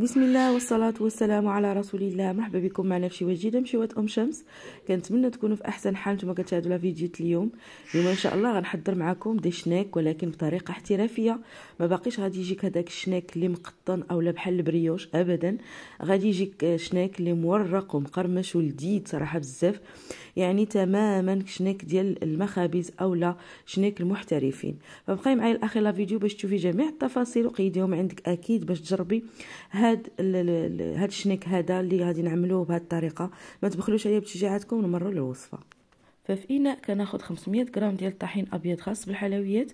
بسم الله والصلاة والسلام على رسول الله مرحبا بكم معنا في شي واد جديدة مشيوات أم شمس كنتمنى تكونوا في أحسن حال نتوما كتشاهدوا لا فيديو اليوم اليوم إن شاء الله غنحضر معكم دي شناك ولكن بطريقة احترافية ما باقيش غادي يجيك هذاك الشناك اللي مقطن أولا بحال البريوش أبدا غادي يجيك شناك اللي مورق ومقرمش ولذيذ صراحة بزاف يعني تماما شنيك ديال المخابز اولا شنيك المحترفين فبقاي معايا لاخر لا فيديو باش تشوفي جميع التفاصيل وقيديهم عندك اكيد باش تجربي هاد هاد الشنيك هذا اللي غادي نعملوه بهاد الطريقه ما تبخلوش عليا بتشجيعاتكم ونمروا للوصفه ففي اناء كناخد 500 غرام ديال الطحين ابيض خاص بالحلويات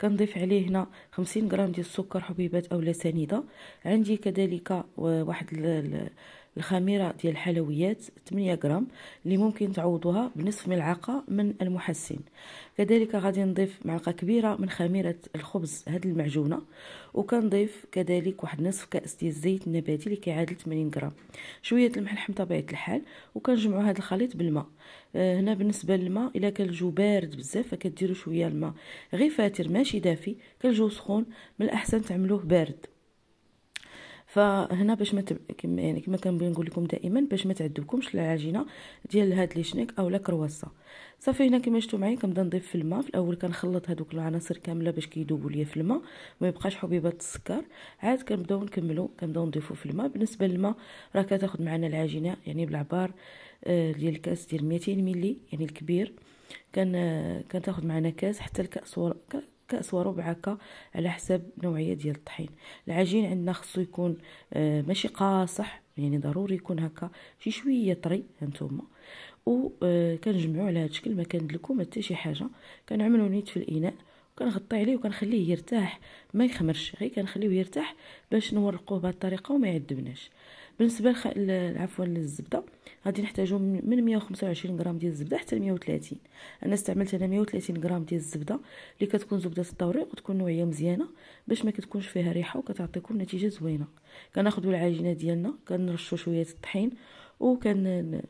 كنضيف عليه هنا 50 غرام ديال السكر حبيبات اولا سنيده عندي كذلك واحد الخميره ديال الحلويات 8 غرام اللي ممكن تعوضوها بنصف ملعقه من المحسن كذلك غادي نضيف معلقه كبيره من خميره الخبز هاد المعجونه وكنضيف كذلك واحد نصف كاس ديال الزيت النباتي اللي كيعادل 80 غرام شويه الملح بطبيعه الحال وكنجمعوا هذا الخليط بالماء آه، هنا بالنسبه للماء الا كان الجو بارد بزاف فكديروا شويه الماء غير فاتر ماشي دافي كان الجو سخون من الاحسن تعملوه بارد فهنا باش ما كما يعني كما كنبغي نقول لكم دائما باش ما تعذبكمش العجينه ديال هاد لي شنيك اولا كرواسه صافي هنا كما شفتوا معايا كنبدا نضيف في الماء في الاول كنخلط هذوك العناصر كامله باش كيذوبوا ليا في الماء ما يبقاش حبيبات السكر عاد كنبداو نكملوا كنبداو نضيفوا في الماء بالنسبه للماء راه كتاخذ معنا العجينه يعني بالعبار آه، ديال الكاس ديال 200 ملي يعني الكبير كان آه، كتاخذ معنا كاس حتى الكاس كأس وربع هكا على حسب نوعية ديال الطحين العجين عندنا خصو يكون آه، ماشي قاصح يعني ضروري يكون هكا شي شويه طري هانتوما و آه، كنجمعو على هذا الشكل ما كندلكو ما حتى شي حاجه كنعملو نيت في الاناء وكنغطي عليه وكنخليه يرتاح ما يخمرش غير كنخليه يرتاح باش نورقوه بهذه الطريقه وما يعذبناش بالنسبه عفوا للزبده غادي نحتاجو من 125 غرام ديال الزبده حتى 130 انا استعملت انا 130 غرام ديال الزبده اللي كتكون زبده الطوريق وتكون نوعيه مزيانه باش ما كتكونش فيها ريحه وكتعطيكم نتيجه زوينه كناخذوا العجينه ديالنا كنرشوا شويه الطحين وكن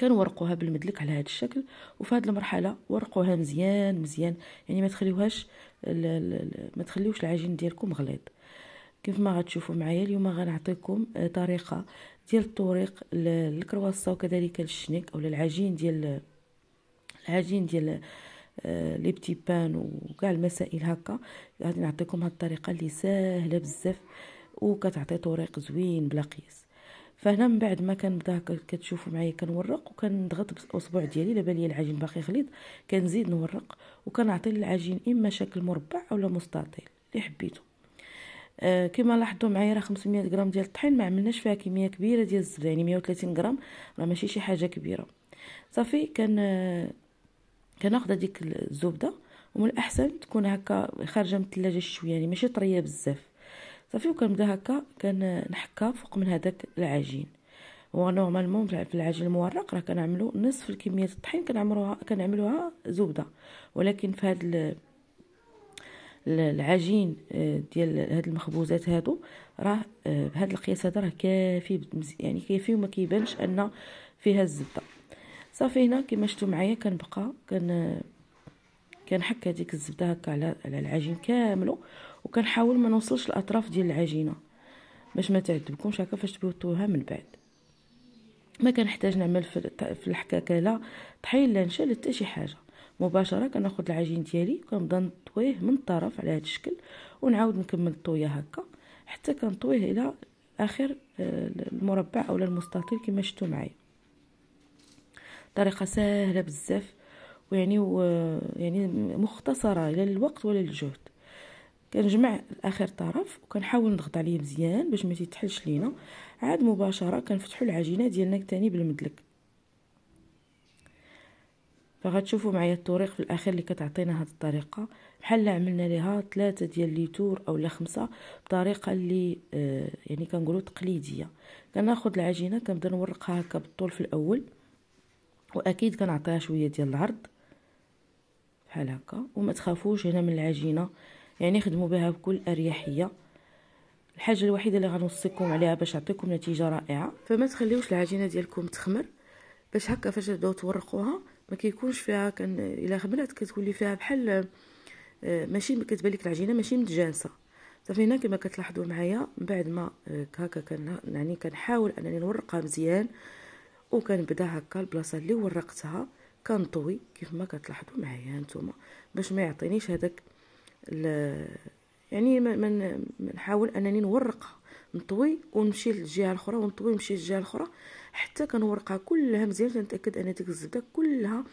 كنورقوها بالمدلك على هذا الشكل وفي هذه المرحله ورقوها مزيان مزيان يعني ما تخليوهاش ما تخليوش العجين ديالكم غليظ كيف ما غتشوفوا معايا اليوم غنعطيكم آه، طريقه ديال الطريق للكرواسه وكذلك للشنيك او للعجين ديال العجين ديال آه، لي بتي بان وكاع المسائل هكا غادي نعطيكم هاد الطريقه اللي ساهله بزاف وكتعطي طريق زوين بلا قياس فهنا من بعد ما كنبدا كتشوفوا معايا كنورق وكنضغط بالاصبع ديالي دابا ليا العجين باقي خليط كنزيد نورق وكنعطي للعجين اما شكل مربع اولا مستطيل اللي حبيتو آه، كما لاحظتوا معايا راه 500 غرام ديال الطحين ما عملناش فيها كميه كبيره ديال الزبده يعني 130 غرام راه ماشي شي حاجه كبيره صافي كان كناخذ هذيك الزبده ومن الاحسن تكون هكا خارجه من الثلاجه شويه يعني ماشي طريه بزاف صافي وكنبدا هكا كنحكها فوق من هذاك العجين هو نورمالمون في العجين المورق راه كنعملو نصف الكميه الطحين كنعمروها كنعملوها زبده ولكن في هذا العجين آه، ديال هاد المخبوزات هادو راه آه، بهاد القياس هذا راه كافي يعني كافي وما كيبانش ان فيها الزبده صافي هنا كما شفتوا معايا كنبقى كن كنحك هذيك الزبده هكا على على العجين كامله وكنحاول ما نوصلش الاطراف ديال العجينه باش ما تعذبكمش هكا فاش تبيوتوها من بعد ما كنحتاج نعمل في الحكاكه لا طحين لا نشال حتى شي حاجه مباشره كناخد العجين ديالي وكنبدا نطويه من الطرف على هذا الشكل ونعاود نكمل الطويه هكا حتى كنطويه الى اخر آه، المربع اولا المستطيل كما شفتوا معايا طريقه سهله بزاف ويعني و يعني مختصره لا للوقت ولا للجهد كنجمع اخر طرف وكنحاول نضغط عليه مزيان باش ما تيتحلش لينا عاد مباشره كنفتحوا العجينه ديالنا الثاني بالمدلك فغتشوفوا معايا الطريق في الاخير اللي كتعطينا هذه الطريقه بحال عملنا ليها ثلاثه ديال ليتور اولا خمسه بطريقه اللي آه يعني كنقولوا تقليديه كناخذ العجينه كنبدا نورقها هكا بالطول في الاول واكيد كنعطيها شويه ديال العرض بحال هكا وما تخافوش هنا من العجينه يعني خدموا بها بكل اريحيه الحاجه الوحيده اللي غنوصيكم عليها باش نعطيكم نتيجه رائعه فما تخليوش العجينه ديالكم تخمر باش هكا فاش تبداو تورقوها ما كيكونش فيها كان الا خبلات كتولي فيها بحال آه، ماشي كتبان لك العجينه ماشي متجانسه صافي هنا كما كتلاحظوا معايا من بعد ما آه، هكا كان يعني كنحاول انني نورقها مزيان وكنبدا هكا البلاصه اللي ورقتها كنطوي كيف ما كتلاحظوا معايا نتوما باش ما يعطينيش هذاك يعني ما نحاول انني نورقها نطوي ونمشي للجهه الاخرى ونطوي ونمشي للجهه الاخرى حتى كنورقها كلها مزيان تنتاكد ان ديك الزبده كلها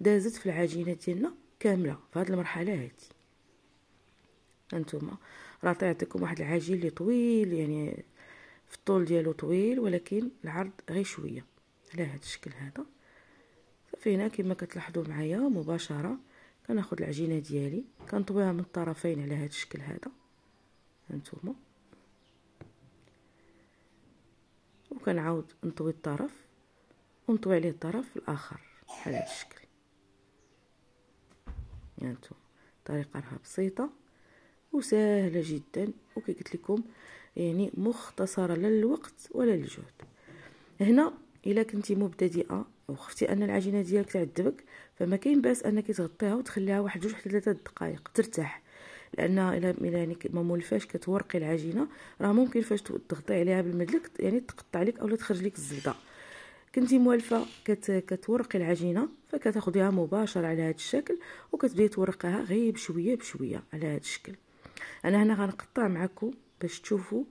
دازت في العجينه ديالنا كامله في هذه المرحله هذه انتما راه عطيتكم واحد العجين اللي طويل يعني في الطول ديالو طويل ولكن العرض غير شويه على هذا الشكل هذا صافي هنا كما كتلاحظوا معايا مباشره كناخذ العجينه ديالي كنطويها من الطرفين على هذا الشكل هذا هانتوما وكنعاود نطوي الطرف ونطوي عليه الطرف الاخر بحال هذا الشكل هانتو يعني الطريقه راها بسيطه وسهله جدا وكي قلت لكم يعني مختصره لا للوقت ولا للجهد هنا الا كنتي مبتدئه وخفتي ان العجينه ديالك تعذبك فما كاين باس انك تغطيها وتخليها واحد جوج حتى ثلاثه دقائق ترتاح لانها الى يعني ما مولفاش كتورقي العجينه راه ممكن فاش تغطي عليها بالمدلك يعني تقطع لك اولا تخرج لك الزبده كنتي موالفه كت كتورقي العجينه فكتاخديها مباشره على هذا الشكل وكتبدي تورقيها غير بشويه بشويه على هذا الشكل انا هنا غنقطع معكم باش تشوفوا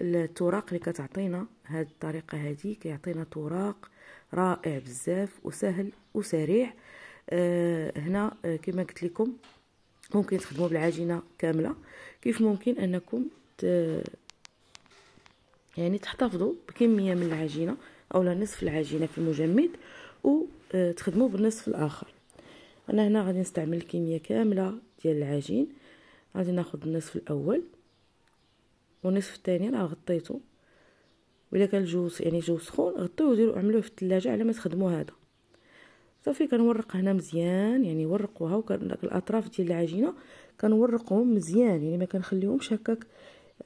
التوراق اللي كتعطينا هاد الطريقه هذه كيعطينا توراق رائع بزاف وسهل وسريع آه هنا آه كما قلت لكم ممكن تخدموا بالعجينه كامله كيف ممكن انكم ت... يعني تحتفظوا بكميه من العجينه اولا نصف العجينه في المجمد وتخدموا آه، بالنصف الاخر انا هنا غادي نستعمل الكميه كامله ديال العجين غادي ناخذ النصف الاول والنصف الثاني راه غطيته وإلا كان الجو يعني جو سخون غطيوه وديروا عملوه في الثلاجه على ما تخدموا هذا صافي كنورق هنا مزيان يعني ورقوها الاطراف ديال العجينه كنورقهم مزيان يعني ما كنخليهمش هكاك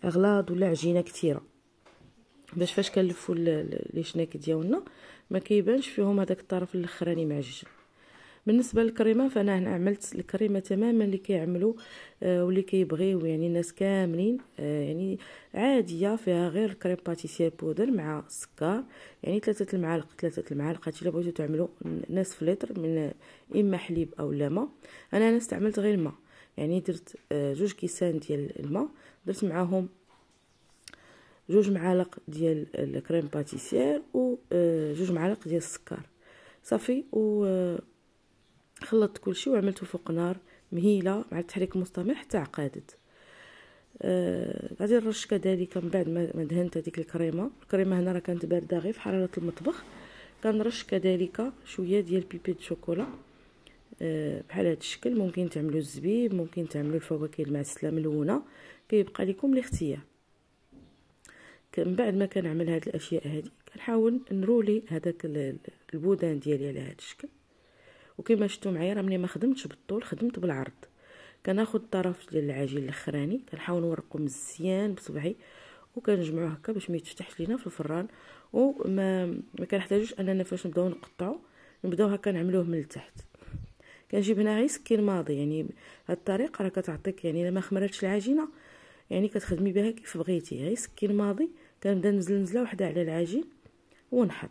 اغلاض ولا عجينه كثيره باش فاش كنلفوا لي شناك ديالنا ما كيبانش فيهم هذاك الطرف الاخراني معجن بالنسبه للكريمه فانا هنا عملت الكريمه تماما اللي كيعملوا آه، واللي كيبغيو يعني الناس كاملين آه، يعني عاديه فيها غير كريم باتيسير بودر مع السكر يعني ثلاثه المعالق ثلاثه المعالقات الا بغيتو تعملوا ناس في لتر من اما حليب او لا ماء انا انا استعملت غير الماء يعني درت آه، جوج كيسان ديال الماء درت معاهم جوج معالق ديال الكريم باتيسير و جوج معالق ديال السكر صافي و خلطت كل شيء وعملته فوق نار مهيله مع التحريك المستمر حتى عقادت آه غادي نرش كذلك من بعد ما دهنت هذيك الكريمه الكريمه هنا راه كانت بارده غير في حراره المطبخ كنرش كذلك شويه ديال بيبي دي شوكولا آه بحال هذا الشكل ممكن تعملوا الزبيب ممكن تعملوا الفواكه المعسله ملونه كيبقى لكم الاختيار من بعد ما كنعمل هاد الاشياء هذه كنحاول نرولي هذاك البودان ديالي على هذا الشكل وكما شفتوا معايا راه ملي ما خدمتش بالطول خدمت بالعرض كناخد الطرف ديال العجين الاخراني كنحاول نورقو مزيان بصبعي وكنجمعوه هكا باش ما يتفتحش لينا في الفران وما ما كنحتاجوش اننا فاش نبداو نقطعو نبداو هكا نعملوه من التحت كنجيب هنا غير سكين ماضي يعني هاد الطريقه راه كتعطيك يعني الا ما خمرتش العجينه يعني كتخدمي بها كيف بغيتي غير سكين ماضي كنبدا نزل نزله وحده على العجين ونحط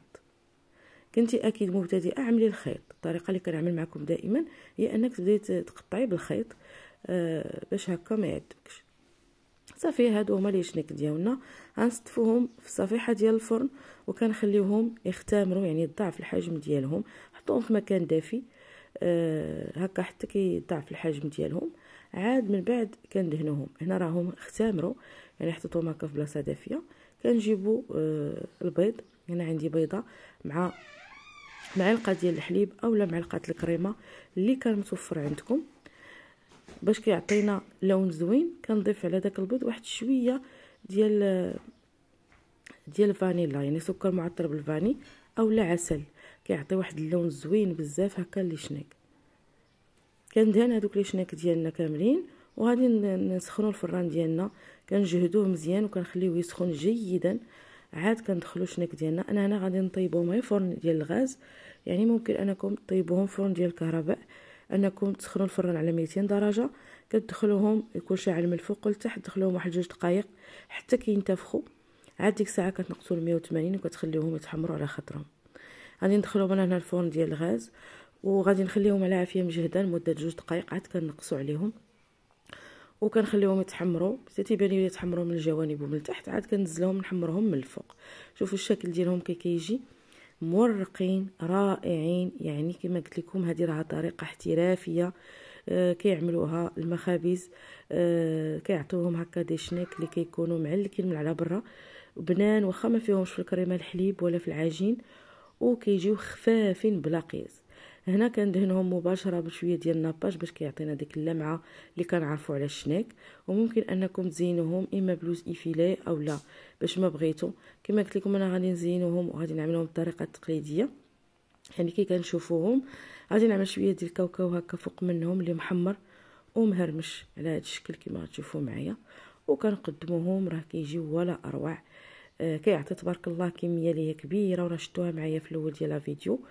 كنت اكيد مبتدئه اعملي الخيط الطريقه اللي كنعمل معكم دائما هي انك تبداي تقطعي بالخيط آه باش هكا ما يعذبكش صافي هادو هما لي شنيك ديالنا غنصطفوهم في الصفيحه ديال الفرن وكنخليوهم يختمروا يعني يضاعف الحجم ديالهم حطوهم في مكان دافي آه هكا حتى كيضاعف الحجم ديالهم عاد من بعد كندهنوهم هنا راهم اختمروا يعني حطيتهم هكا في بلاصه دافيه كنجيبوا آه البيض هنا عندي بيضه مع معلقه ديال الحليب اولا معلقه الكريمه اللي كان متوفر عندكم باش كيعطينا لون زوين كنضيف على داك البيض واحد شويه ديال ديال الفانيلا يعني سكر معطر بالفاني اولا عسل كيعطي واحد اللون زوين بزاف هكا لي شنيك كندهن هذوك لي شنيك ديالنا كاملين وغادي نسخنوا الفران ديالنا كنجهدوه مزيان وكنخليوه يسخن جيدا عاد كندخلو الشنك ديالنا انا هنا غادي نطيبهم غير فرن ديال الغاز يعني ممكن انكم طيبوهم فرن ديال الكهرباء انكم تسخنوا الفرن على 200 درجه كتدخلوهم يكون شاعل من الفوق لتحت دخلوهم واحد جوج دقائق حتى كينتفخوا عاد ديك الساعه كتنقصوا ل 180 وكتخليوهم يتحمروا على خاطرهم غادي ندخلهم انا هنا الفرن ديال الغاز وغادي نخليهم على عافيه مجهده لمده جوج دقائق عاد كنقصوا عليهم وكنخليهم يتحمروا حتى تيبان لي يتحمروا من الجوانب ومن التحت عاد كنزلهم نحمرهم من الفوق شوفوا الشكل ديالهم كي كيجي مورقين رائعين يعني كما قلت لكم هذه راه طريقه احترافيه آه كيعملوها المخابز آه كيعطيوهم هكا دي شنيك اللي كيكونوا معلكين من على برا بنان واخا ما فيهمش في الكريمه الحليب ولا في العجين وكيجيو خفافين بلا قياس هنا كندهنهم مباشره بشويه ديال الناباج باش كيعطينا ديك اللمعه اللي كنعرفوا على الشناك وممكن انكم تزينوهم اما بلوز ايفيلي او لا باش ما بغيتو كما قلت لكم انا غادي نزينوهم وغادي نعملهم بطريقه تقليديه يعني كي كنشوفوهم غادي نعمل شويه ديال الكاوكاو هكا فوق منهم اللي محمر ومهرمش على هذا الشكل كما تشوفوا معايا وكنقدموهم راه كيجيو ولا اروع آه كيعطي تبارك الله كميه اللي هي كبيره وراه شفتوها معايا في الاول ديال الفيديو فيديو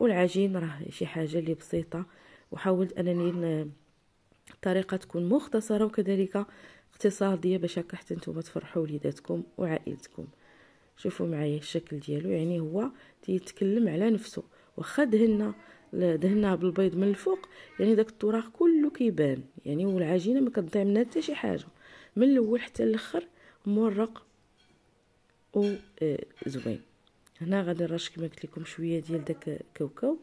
والعجين راه شي حاجه اللي بسيطه وحاولت انني الطريقه تكون مختصره وكذلك اقتصاديه باش هكا حتى نتوما تفرحوا وليداتكم وعائلتكم شوفوا معايا الشكل ديالو يعني هو تيتكلم على نفسه واخا دهنا دهناه بالبيض من الفوق يعني داك التراخ كله كيبان يعني والعجينه ما كتضيع منها حتى شي حاجه من الاول حتى الاخر مرق وزوين آه، هنا غادي نرش كما قلت لكم شويه ديال داك كاوكاو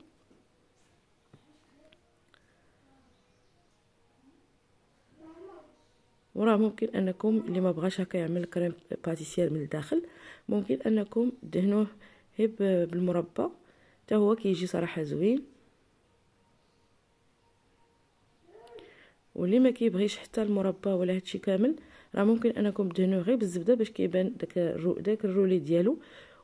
وراه ممكن انكم اللي ما بغاش هكا يعمل كريم باتيسير من الداخل ممكن انكم دهنوه هب بالمربى حتى هو كيجي صراحه زوين واللي ما كيبغيش حتى المربى ولا هادشي كامل راه ممكن انكم تدهنوه غير بالزبده باش كيبان داك الرو داك الرولي ديالو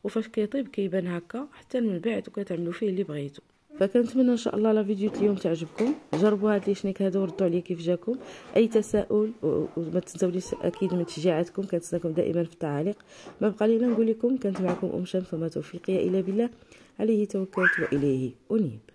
وفاش كيطيب كيبان هكا حتى من بعد وكتعملوا فيه اللي بغيتو فكنتمنى ان شاء الله لا فيديو اليوم تعجبكم جربوا هاد لي شنيك هادو ردوا عليا كيف جاكم اي تساؤل وما تنساوليش اكيد من تشجيعاتكم كنتسناكم دائما في التعاليق ما بقى لي نقول لكم كانت معكم ام شمس وما توفيقي الا بالله عليه توكلت واليه انيب